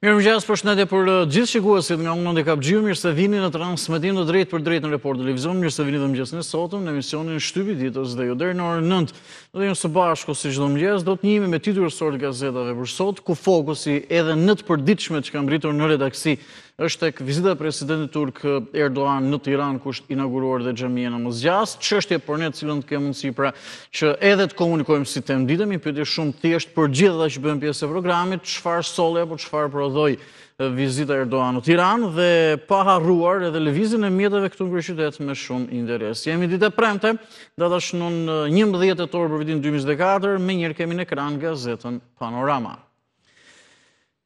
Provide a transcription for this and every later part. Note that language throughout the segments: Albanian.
Mirë më gjësë për shëndetje uh, për gjithë shikuasit nga unë në dekab gjivë, mirë se vini në transmetim dhe drejtë për drejtë në report të televizion, mirë se vini dhe më gjësën e sotëm në emisionin Shtybi Ditës dhe jo dherë në orë nëndë. Në dhe jënë së bashko si gjithë më gjësë, do të njimi me titurësorë të gazetave për sot, ku fokusi edhe nëtë për ditëshme që kam rritur në redaksi është tek vizita presidentit turk eh, Erdogan në Tiran, ku është inauguruar dhe gjemije në mëzgjas, që është e për ne cilën të kemë mundësi pra që edhe të komunikojmë si të mditëm, i pyti shumë thjesht për gjithë dhe që bëjmë pjesë e programit, qëfar sole apo qëfar prodhoj eh, vizita Erdoğan në Tiran, dhe pa harruar edhe levizin e mjetëve këtu në kërëqytet me shumë interes. Jemi dite premte, data shënë në 11. orë për vitin 2024, me njërë kemi në ekran gazetën Panorama.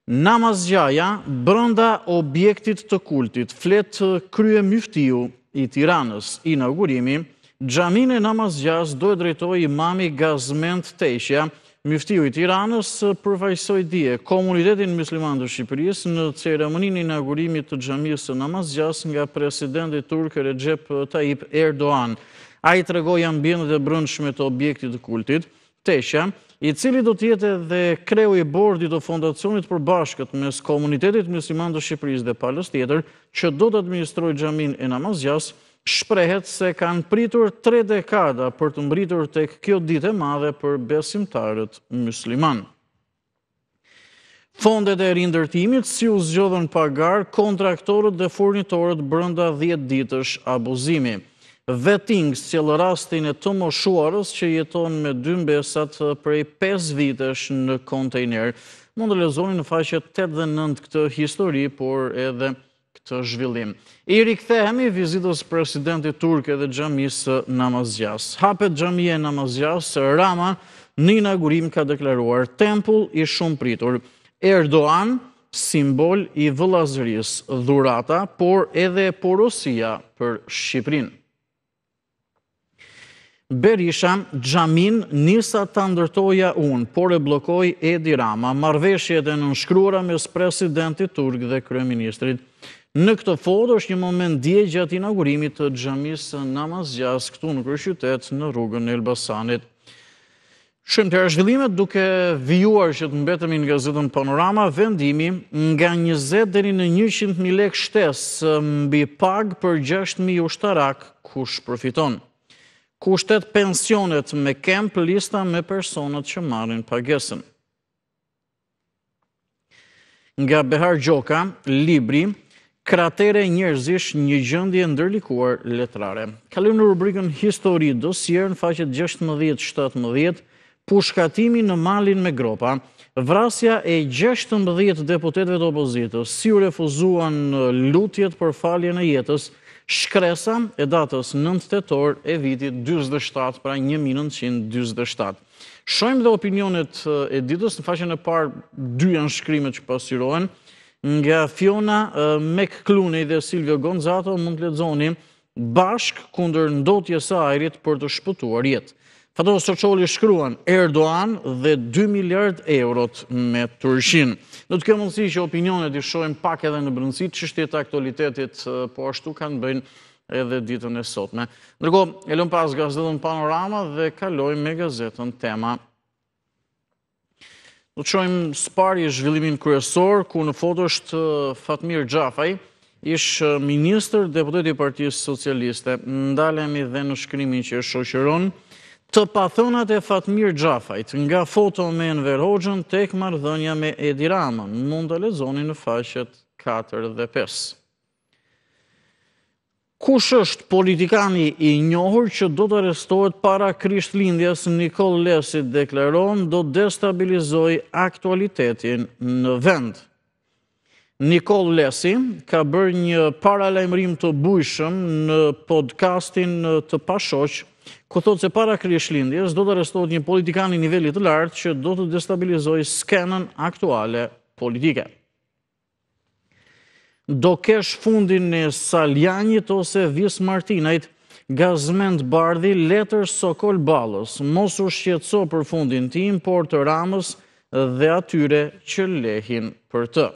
Namazgjaja, brënda objektit të kultit, fletë krye myftiu i tiranës i nëgurimi, gjamin e namazgjas do e drejtoj imami Gazment Tejshja, myftiu i tiranës përfajsoj dje komunitetin musliman të Shqipëris në ceremonin i nëgurimi të gjamisë namazgjas nga presidenti turke Recep Tayyip Erdoğan. A i tregoj ambjene dhe brëndshme të objektit të kultit, Tesha, i cili do tjetë dhe kreu i bordit të fondacionit për bashkët mes komunitetit mësliman të Shqipëris dhe palës tjetër, që do të administroj gjamin e namazjas, shprehet se kanë pritur tre dekada për të mbritur të kjo dite madhe për besimtarët mësliman. Fondet e rindërtimit si u zgjodhën pagar kontraktorët dhe furnitorët brënda 10 ditësh abuzimi vetingës që lë rastin e të moshuarës që jeton me dy mbesat prej 5 vitesh në kontejner. Mundë lezoni në faqet 8 dhe 9 këtë histori, por edhe këtë zhvillim. I rikëthehemi vizitës presidenti Turke dhe gjamisë Namazjas. Hapet gjamije Namazjas, Rama, në inaugurim ka deklaruar tempull i shumë pritur. Erdoğan, simbol i vëlazëris dhurata, por edhe porosia për Shqiprinë. Berisha, Gjamin, Nisa të ndërtoja unë, por e blokoj Edi Rama, marveshje dhe në nënshkruara mes presidenti Turg dhe Kryeministrit. Në këtë fodë është një moment dje gjatë inaugurimit të Gjamisë Namazjas këtu në kërëshytet në rrugën e Elbasanit. Shëmë të rëshvillimet duke vijuar që të mbetëmi nga zëtën panorama, vendimi nga 20 deri në 100.000 lek shtesë mbi pagë për 6.000 ushtarak kush profitonë kushtet pensionet me kemp lista me personat që marrin pagesën. Nga Behar Gjoka, Libri, kratere njërzish një gjëndje ndërlikuar letrare. Kalim në rubrikën histori dosier në faqet 16-17, pushkatimi në malin me gropa, vrasja e 16 deputetve të opozitës, si u refuzuan lutjet për faljen e jetës, shkresa e datës 9 të torë e vitit 27, pra 1927. Shojmë dhe opinionet e ditës, në faqen e parë dy janë shkrimet që pasirohen, nga Fiona Mekklune dhe Silvio Gonzato mund të ledzoni bashk kunder ndotje sa ajrit për të shpëtuar jetë. Fatos Sërqoli shkruan Erdoğan dhe 2 miljard eurot me Turshin. Në të mundësi që opinionet i shojnë pak edhe në brëndësit, që shtjet aktualitetit po ashtu kanë bëjnë edhe ditën e sotme. Ndërgo, e pas gazetën Panorama dhe kaloj me gazetën tema. Në të shojnë spari i zhvillimin kërësor, ku në foto është Fatmir Gjafaj, ishë minister, deputeti partijës socialiste, ndalemi dhe në shkrymin që e shoshëronë, të pathonat e Fatmir Gjafajt nga foto me Enver Hoxhën tek mardhënja me Edi Ramën, mund të lezoni në faqet 4 dhe 5. Kush është politikani i njohur që do të arestohet para krisht lindjes Nikol Lesi deklaron do destabilizoj aktualitetin në vend? Nikol Lesi ka bërë një paralajmërim të bujshëm në podcastin të pashoqë ku thotë se para kryesh lindjes do të arrestohet një politikan i nivellit të lartë që do të destabilizoj skenën aktuale politike. Do kesh fundin e Saljanjit ose Vis Martinajt, gazment bardhi letër Sokol Balës, mos u shqetso për fundin tim, por të ramës dhe atyre që lehin për të.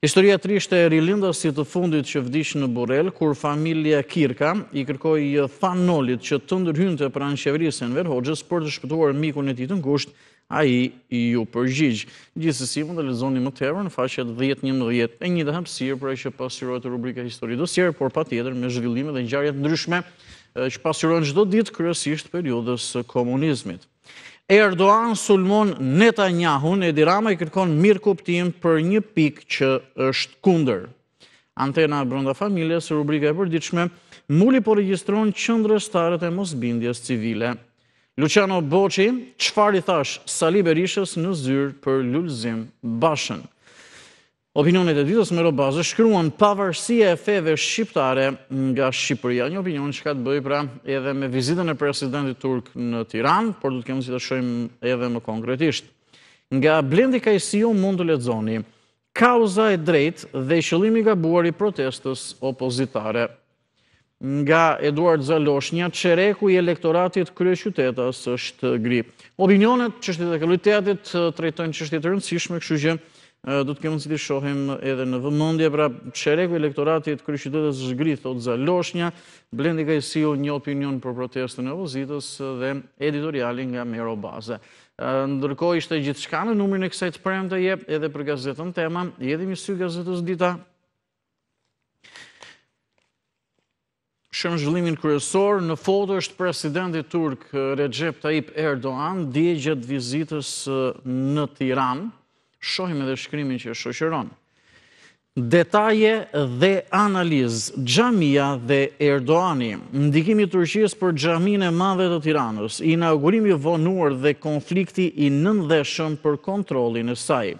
Historia trisht e si të fundit që vdish në Borel, kur familja Kirka i kërkoj i thanolit që të ndërhynte pranë qeverisë në Verhoxës për të shpëtuar miku në titë në gusht, a i ju përgjigjë. Gjithësësi, më të lezoni më të herë në faqet 10-11 e një dhe hapsirë për e që pasirojë të rubrika histori dosjerë, por pa tjetër me zhvillime dhe njëjarjet ndryshme që pasirojë në gjdo ditë kërësisht periodës komunizmit. Erdoğan sulmon Netanyahu në edirama i kërkon mirë kuptim për një pikë që është kunder. Antena brënda familje së e përdiqme, muli po registronë qëndrë e mosbindjes civile. Luciano Boci, qëfar i thash Sali Berishës në zyrë për lullëzim bashën. Opinionet e ditës me robazë bazë shkruan pavarësia e feve shqiptare nga Shqipëria. Një opinion që ka të bëjë pra edhe me vizitën e presidentit turk në Tiranë, por do të kemi si të shohim edhe më konkretisht. Nga Blendi Kajsiu mund të lexoni: Kauza e drejtë dhe qëllimi i gabuar i protestës opozitare. Nga Eduard Zalosh, një qereku i elektoratit kryeqytetas është gri. Opinionet që shtetë e kalitetit eh, trejtojnë çështje të rëndësishme, kështu që do të kemë nësit të shohim edhe në vëmëndje, pra qerekve elektoratit kryshqytetës zhgrith, o të zaloshnja, blendi ka i si një opinion për protestën e opozitës dhe editorialin nga Mero Baze. Ndërkoj ishte gjithë shka në numërin e kësajt prem të jep edhe për gazetën tema, jedhim i sy gazetës dita. Shëmë zhëllimin kërësor, në foto është presidenti turk Recep Tayyip Erdoğan, gjëtë vizitës në Tiranë, shohim edhe shkrimin që shoqëron. Detaje dhe analizë, Gjamia dhe Erdoani, ndikimi Turqies për Gjamin e madhe të Tiranës, inaugurimi vonuar dhe konflikti i nëndeshëm për kontrolin e saj.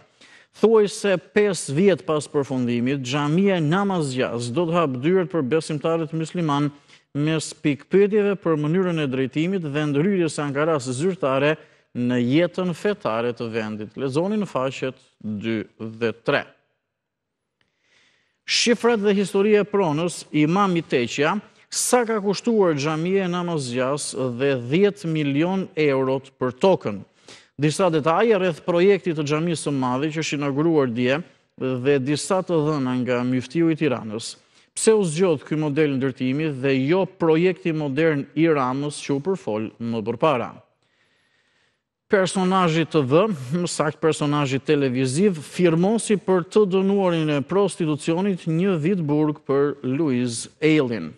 Thuaj se 5 vjetë pas përfundimit, Gjamia Namazjas do të hapë dyret për besimtarit musliman mes pikpetjeve për mënyrën e drejtimit dhe ndëryrje Sankaras zyrtare në jetën fetare të vendit. Lezoni në fashet 2 dhe 3. Shifrat dhe historie e pronës, imam i teqja, sa ka kushtuar gjamije në mëzgjas dhe 10 milion eurot për token. Disa detaje rreth projektit të gjamije së madhi që shi në dje dhe disa të dhëna nga mjëftiu i tiranës. Pse u zgjodhë këj model në dërtimi dhe jo projekti modern i ramës që u përfol në përparanë? personajit të dhe, më sakt personajit televiziv, firmosi për të dënuarin e prostitucionit një vitë burg për Luiz Eilin.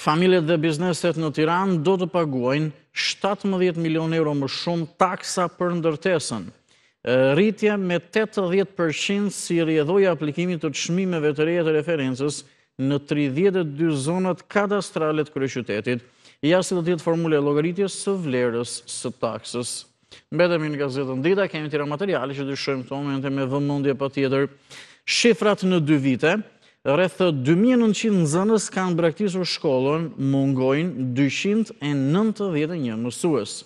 Familjet dhe bizneset në Tiran do të paguajnë 17 milion euro më shumë taksa për ndërtesën. Rritja me 80% si rjedhoj aplikimit të qmimeve të rejet e referensës në 32 zonat kadastralet kërë qytetit, jasë të jetë formule e logaritjes së vlerës së taksës. Mbetemi në gazetën dita, kemi tira materiale që dyshojmë të momente me vëmundje pa tjetër. Shifrat në dy vite, rrethë 2900 zënës kanë braktisur shkollën mungojnë 291 mësues.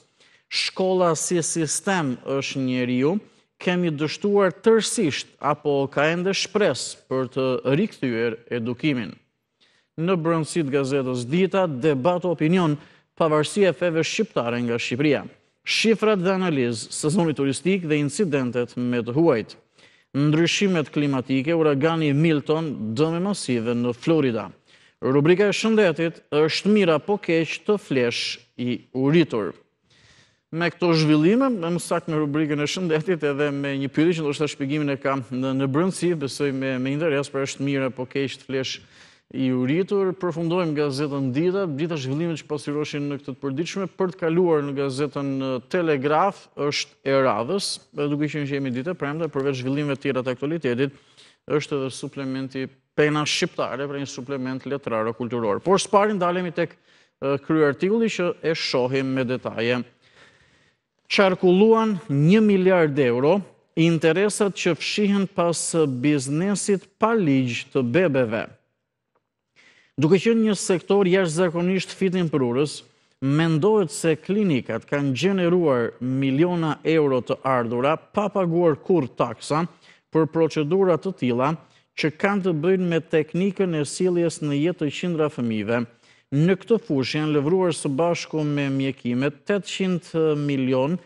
Shkolla si sistem është njeri ju, kemi dështuar tërsisht apo ka ende shpres për të rikëtyjer edukimin në brëndësit gazetës dita, debat o opinion pavarësia e feve shqiptare nga Shqipria. Shifrat dhe analiz, sezoni turistik dhe incidentet me të huajt. Ndryshimet klimatike, uragani Milton dëme masive në Florida. Rubrika e shëndetit është mira po keq të flesh i uritur. Me këto zhvillime, me mësak me rubrikën e shëndetit edhe me një pyri që në është të shpigimin e kam në brëndësi, besoj me interes për është mira po keq të flesh i uritur i uritur, përfundojmë gazetën dita, dita zhvillimit që pasiroshin në këtët përdiqme, për të kaluar në gazetën Telegraf, është e radhës, dhe duke që në që jemi dita, premda, përveç zhvillimit tjera të aktualitetit, është edhe suplementi pena shqiptare, pre një suplement letrarë o kulturorë. Por parin, dalemi tek kryo artikulli që e shohim me detaje. Qarkulluan një miliard euro, interesat që fshihen pas biznesit pa ligjë të bebeve. Duke që një sektor jashtë zakonisht fitin për urës, mendojt se klinikat kanë gjeneruar miliona euro të ardura pa paguar kur taksa për procedurat të tila që kanë të bëjnë me teknikën e siljes në jetë të qindra fëmive. Në këtë fush janë lëvruar së bashku me mjekime 800 milion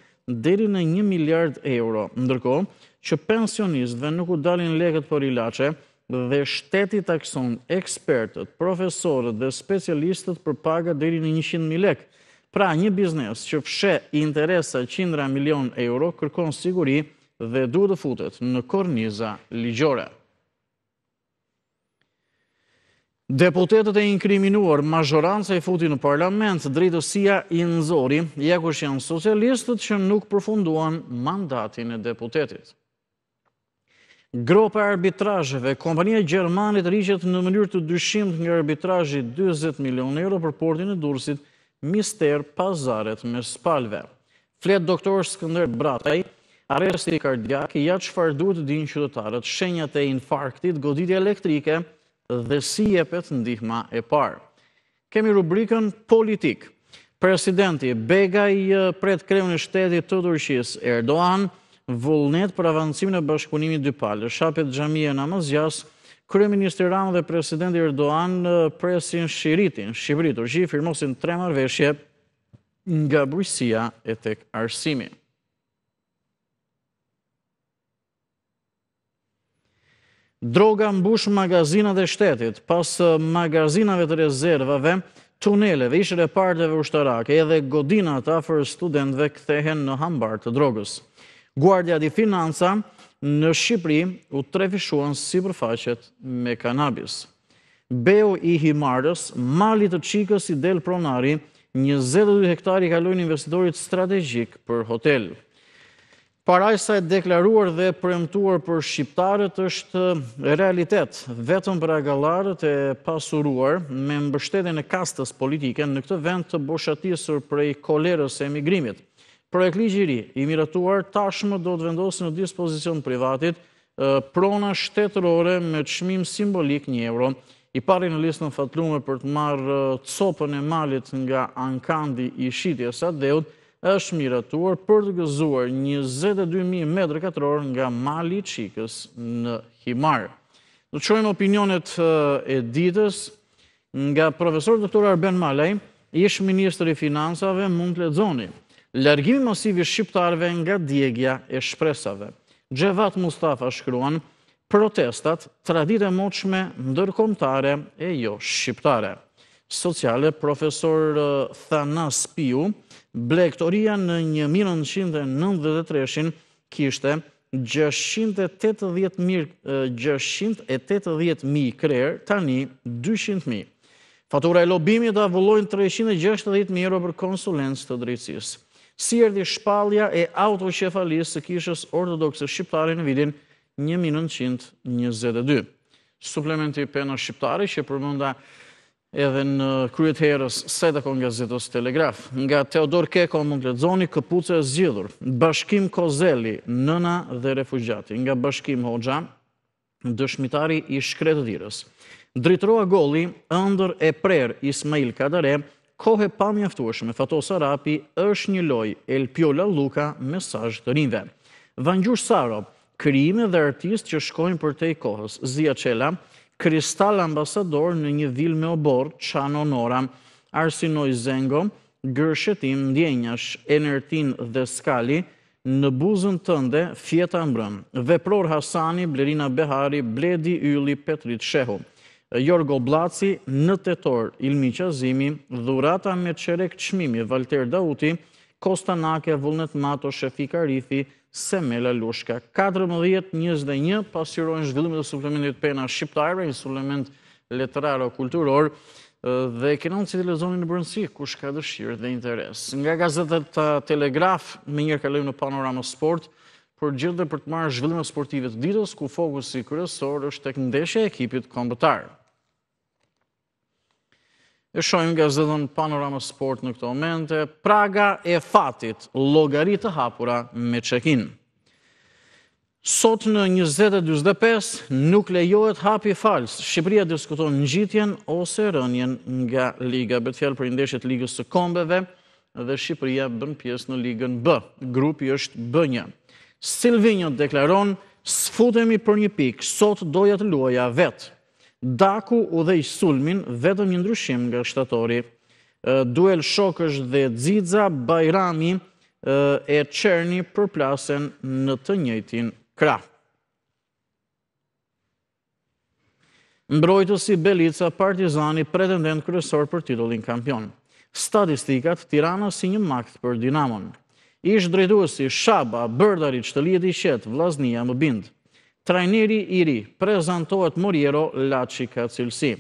dheri në 1 miliard euro, ndërko që pensionistve nuk u dalin leket për ilache, dhe shteti takson ekspertët, profesorët dhe specialistët për paga dheri në 100.000 lek. Pra, një biznes që fshe interesa 100 milion euro kërkon siguri dhe duhet të futet në korniza ligjore. Deputetet e inkriminuar, majorantës e futi në parlament, drejtësia i nëzori, jakush janë socialistët që nuk përfunduan mandatin e deputetit. Gropa arbitrajeve, kompanija Gjermanit rishet në mënyrë të dyshimt nga arbitrajë 20 milion euro për portin e dursit mister pazaret me spalve. Flet doktor Skëndër Brataj, aresti kardiak, ja që farë duhet të din qytetarët, shenjat e infarktit, goditje elektrike dhe si jepet ndihma e parë. Kemi rubrikën politikë. Presidenti Begaj pret kreun e shtetit të durqis Erdoğan, vullnet për avancimin e bashkëpunimit dy palë. Shapet Gjami e Namazjas, Kryeministri Ministri Ramë dhe Presidenti Erdoğan presin shiritin, Shqipëri të firmosin tre marveshje nga brujësia e tek arsimi. Droga mbush magazinat dhe shtetit, pas magazinave të rezervave, tuneleve, ishre parteve ushtarake edhe godinat afer studentve këthehen në hambar të drogës. Guardia di Finanza në Shqipëri u trefishuan si përfaqet me kanabis. Beo i Himarës, malit të qikës i del pronari, 22 hektari kalojnë investitorit strategjik për hotel. Parajsa e deklaruar dhe premtuar për shqiptarët është realitet, vetëm për agalarët e pasuruar me mbështetjen e kastës politike në këtë vend të boshatisur prej kolerës e emigrimit. Projekt Ligjiri, i miratuar tashmë do të vendosë në dispozicion privatit prona shtetërore me të shmim simbolik një euro. I pari në listën fatlume për të marë copën e malit nga ankandi i shqitja sa deut, është miratuar për të gëzuar 22.000 m2 nga mali qikës në Himarë. Në qojmë opinionet e ditës, nga profesor dëtura Arben Malaj, ishë Ministrë i Finansave, mund të ledzoni, Lërgimi mosivi shqiptarve nga djegja e shpresave. Gjevat Mustafa shkruan protestat tradite moqme ndërkomtare e jo shqiptare. Sociale profesor Thanas Piu, blektoria në 1993 kishte 680.000 krer, tani 200.000. Fatura e lobimit avullojnë 360.000 euro për konsulens të drejtsisë si erdi shpalja e autoqefalisë të kishës ortodokse shqiptare në vidin 1922. Suplementi pena shqiptare që përmënda edhe në kryet herës se dhe telegraf. Nga Teodor Keko më të zoni këpuce e bashkim Kozeli, nëna dhe refugjati, nga bashkim Hoxha, dëshmitari i shkretë dhirës. Dritroa Goli, ndër e prer Ismail Kadare, kohë pa mjaftuashme, fatosa rapi, është një loj El Piola Luka, mesaj të rinve. Vangjush Saro, kryime dhe artist që shkojnë për te i kohës, Zia Qela, kristal ambasador në një vilë me obor, Qano Nora, Arsinoi Zengo, Gërshetim, Ndjenjash, Enertin dhe Skali, në buzën tënde, Fjeta Mbrëm, Vepror Hasani, Blerina Behari, Bledi Yli, Petrit Shehu. Jorgo Blaci, në tëtor Ilmi Qazimi, dhurata me qerek qmimi Valter Dauti, Kosta Nake, Vullnet Mato, Shefi Rifi, Semela Lushka. 14.21, pasirojnë zhvillimit dhe suplementit pena shqiptare, një suplement letrar o kulturor, dhe kënon që të në brëndësi, kush ka dëshirë dhe interes. Nga gazetet Telegraf, me njërë kalim në panorama sport, për gjithë dhe për të marrë zhvillime sportive të ditës, ku fokus i kërësor është tek e ekipit kombëtarë. E shojmë nga zëdhën panorama sport në këto omente, praga e fatit, logaritë të hapura me qekin. Sot në 20.25 nuk lejohet hapi fals, Shqipëria diskuton në gjitjen ose rënjen nga Liga, betfjallë për indeshjet Ligës të kombeve dhe Shqipëria bën pjesë në Ligën B, grupi është B1. Silvinjot deklaron, sfutemi për një pikë, sot doja të luaja vetë. Daku u dhe i sulmin, vetëm një ndryshim nga shtatori. Duel shokësht dhe dzidza, bajrami e qerni për plasen në të njëtin kra. Mbrojtës si Belica, partizani, pretendent kërësor për titullin kampion. Statistikat, tirana si një makt për dinamon. Ishtë drejtuësi, shaba, bërdari, qëtëlijet i qetë, vlaznia më bindë trajneri i ri prezentohet Moriero Lachika Cilsi.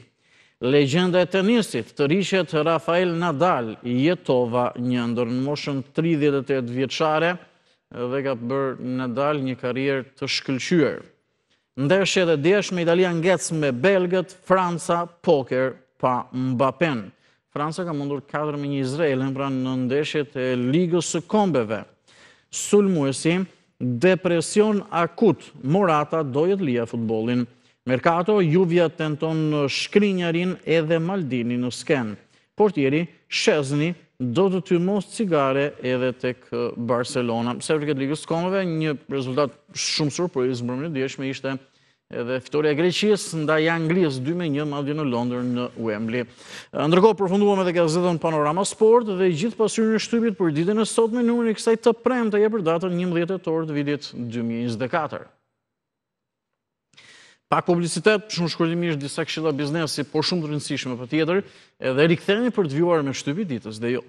Legjenda e tenisit të rishet Rafael Nadal jetova një ndër në moshën 38 vjeqare dhe ka bërë Nadal një karier të shkëllqyër. Ndeshe dhe desh me Italia në me Belgët, Franca, Poker, pa Mbapen. Franca ka mundur 4 me një Izraelin pra në ndeshe të ligës së kombeve. Sulmuesi, depresion akut, Morata dojët lija futbolin. Merkato, Juvja tenton shkrinjarin edhe Maldini në sken. Portjeri, Shezni, do të ty mos cigare edhe tek Barcelona. Se për këtë ligës të konëve, një rezultat shumë surprizë, më më në djeshme ishte edhe fitore e Greqis, nda janë Anglis 2-1 madhje në Londër në Wembley. Ndërkohë, përfunduam edhe gazetën Panorama Sport dhe gjithë pasurin e shtybit për ditën e sot me numërin i kësaj të prem të jepër datën 11 të torë të vidit 2024. Pak publicitet, shumë shkurimisht disa këshilla biznesi, por shumë të rëndësishme për tjetër, edhe rikëtheni për të vjuar me shtypi ditës dhe jo.